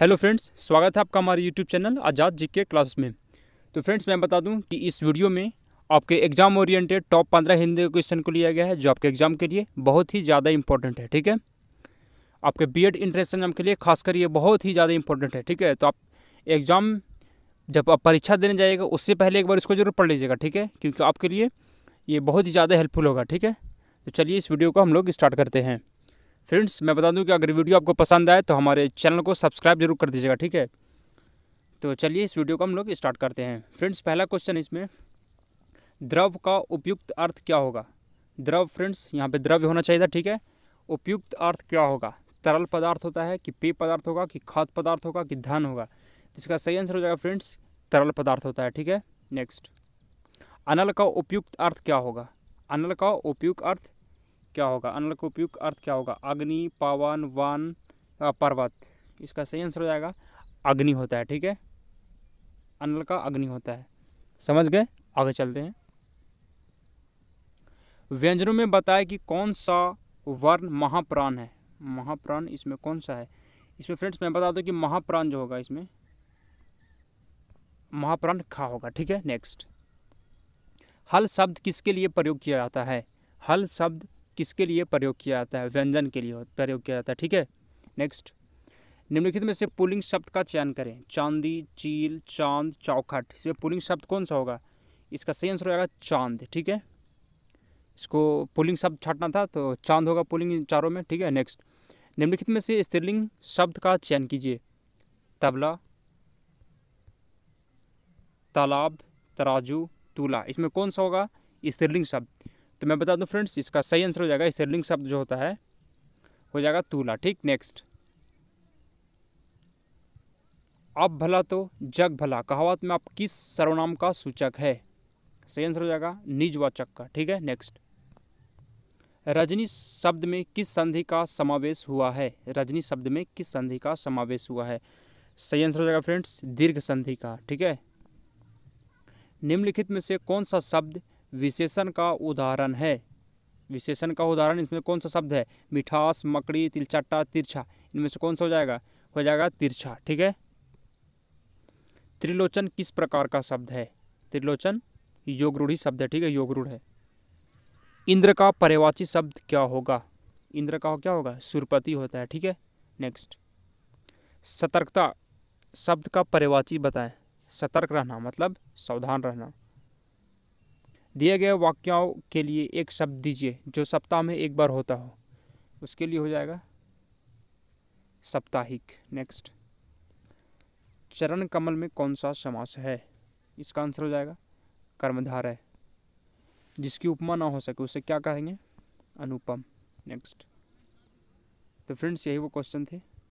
hello friends स्वागत है आपका हमारे यूट्यूब चैनल आज़ाद जी के क्लास में तो फ्रेंड्स मैं बता दूं कि इस वीडियो में आपके एग्जाम ओरिएंटेड टॉप पंद्रह हिंदी क्वेश्चन को लिया गया है जो आपके एग्जाम के लिए बहुत ही ज़्यादा इंपॉर्टेंट है ठीक है आपके बी एड इंट्रेंस एग्जाम के लिए खासकर ये बहुत ही ज़्यादा इंपॉर्टेंट है ठीक है तो आप एग्ज़ाम जब आप परीक्षा देने जाइएगा उससे पहले एक बार इसको जरूर पढ़ लीजिएगा ठीक है क्योंकि आपके लिए ये बहुत ही ज़्यादा हेल्पफुल होगा ठीक है तो चलिए इस वीडियो को हम लोग स्टार्ट करते हैं फ्रेंड्स मैं बता दूं कि अगर वीडियो आपको पसंद आए तो हमारे चैनल को सब्सक्राइब जरूर कर दीजिएगा ठीक है तो चलिए इस वीडियो को हम लोग स्टार्ट करते हैं फ्रेंड्स पहला क्वेश्चन इसमें द्रव का उपयुक्त अर्थ क्या होगा द्रव फ्रेंड्स यहाँ पे द्रव्य होना चाहिए था ठीक है उपयुक्त अर्थ क्या होगा तरल पदार्थ होता है कि पेय पदार्थ होगा कि खाद्य पदार्थ होगा कि धन होगा इसका सही आंसर हो जाएगा फ्रेंड्स तरल पदार्थ होता है ठीक है नेक्स्ट अनल का उपयुक्त अर्थ क्या होगा अनल का उपयुक्त अर्थ क्या होगा अनल का उपयुक्त अर्थ क्या होगा अग्नि पावन वन पर्वत इसका सही आंसर हो जाएगा अग्नि होता है ठीक है अनल का अग्नि होता है समझ गए आगे चलते हैं व्यंजनों में बताया कि कौन सा वर्ण महाप्राण है महाप्राण इसमें कौन सा है इसमें फ्रेंड्स मैं बता दूं कि महाप्राण जो होगा इसमें महाप्राण खा होगा ठीक है नेक्स्ट हल शब्द किसके लिए प्रयोग किया जाता है हल शब्द किसके लिए प्रयोग किया जाता है व्यंजन के लिए प्रयोग किया जाता है ठीक है नेक्स्ट निम्नलिखित में से पुलिंग शब्द का चयन करें चांदी चील चांद चौखट इसमें पुलिंग शब्द कौन सा होगा इसका सही आंसर होगा चांद ठीक है इसको पुलिंग शब्द छाटना था तो चांद होगा पुलिंग चारों में ठीक है नेक्स्ट निम्नलिखित में से स्त्रीलिंग शब्द का चयन कीजिए तबला तालाब तराजू तूला इसमें कौन सा होगा स्त्रीलिंग शब्द तो मैं बता दूं फ्रेंड्स इसका सही आंसर हो जाएगा स्त्रीलिंग शब्द जो होता है हो जाएगा तूला ठीक नेक्स्ट अब भला तो जग भला कहावत में आप किस सर्वनाम का सूचक है सही आंसर हो जाएगा निजवाचक का ठीक है नेक्स्ट रजनी शब्द में किस संधि का समावेश हुआ है रजनी शब्द में किस संधि का समावेश हुआ है सही आंसर हो जाएगा फ्रेंड्स दीर्घ संधि का ठीक है निम्नलिखित में से कौन सा शब्द विशेषण का उदाहरण है विशेषण का उदाहरण इसमें कौन सा शब्द है मिठास मकड़ी तिलचट्टा तिरछा इनमें से कौन सा हो जाएगा हो जाएगा तिरछा ठीक है त्रिलोचन किस प्रकार का शब्द है त्रिलोचन योगरूढ़ी शब्द है ठीक है योगरूढ़ है इंद्र का परिवाची शब्द क्या होगा इंद्र का हो क्या होगा सुरपति होता है ठीक है नेक्स्ट सतर्कता शब्द का परिवाची बताएं सतर्क रहना मतलब सावधान रहना दिए गए वाक्यों के लिए एक शब्द दीजिए जो सप्ताह में एक बार होता हो उसके लिए हो जाएगा साप्ताहिक नेक्स्ट चरण कमल में कौन सा समास है इसका आंसर हो जाएगा कर्मधार है जिसकी उपमा ना हो सके उसे क्या कहेंगे अनुपम नेक्स्ट तो फ्रेंड्स यही वो क्वेश्चन थे